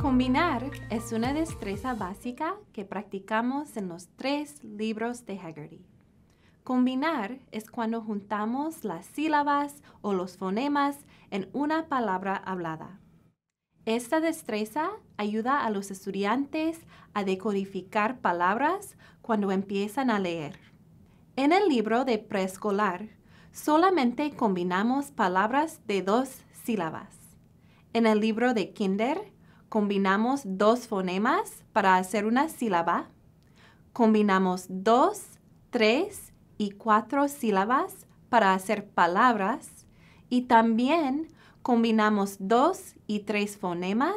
Combinar es una destreza básica que practicamos en los tres libros de Haggerty. Combinar es cuando juntamos las sílabas o los fonemas en una palabra hablada. Esta destreza ayuda a los estudiantes a decodificar palabras cuando empiezan a leer. En el libro de preescolar, solamente combinamos palabras de dos sílabas. En el libro de kinder, combinamos dos fonemas para hacer una sílaba, combinamos dos, tres y cuatro sílabas para hacer palabras y también combinamos dos y tres fonemas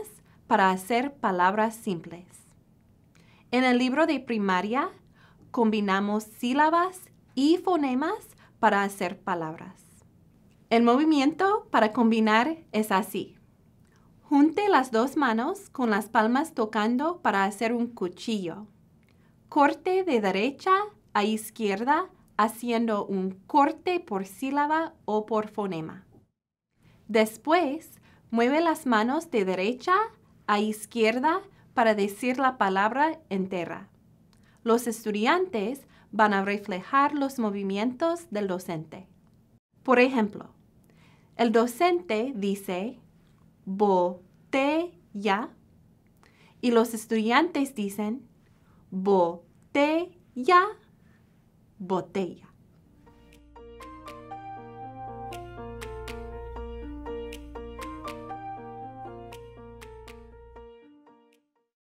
para hacer palabras simples. En el libro de primaria, combinamos sílabas y fonemas para hacer palabras. El movimiento para combinar es así. Junte las dos manos con las palmas tocando para hacer un cuchillo. Corte de derecha a izquierda haciendo un corte por sílaba o por fonema. Después, mueve las manos de derecha a izquierda para decir la palabra entera. Los estudiantes van a reflejar los movimientos del docente. Por ejemplo, el docente dice ya, Y los estudiantes dicen botella, botella.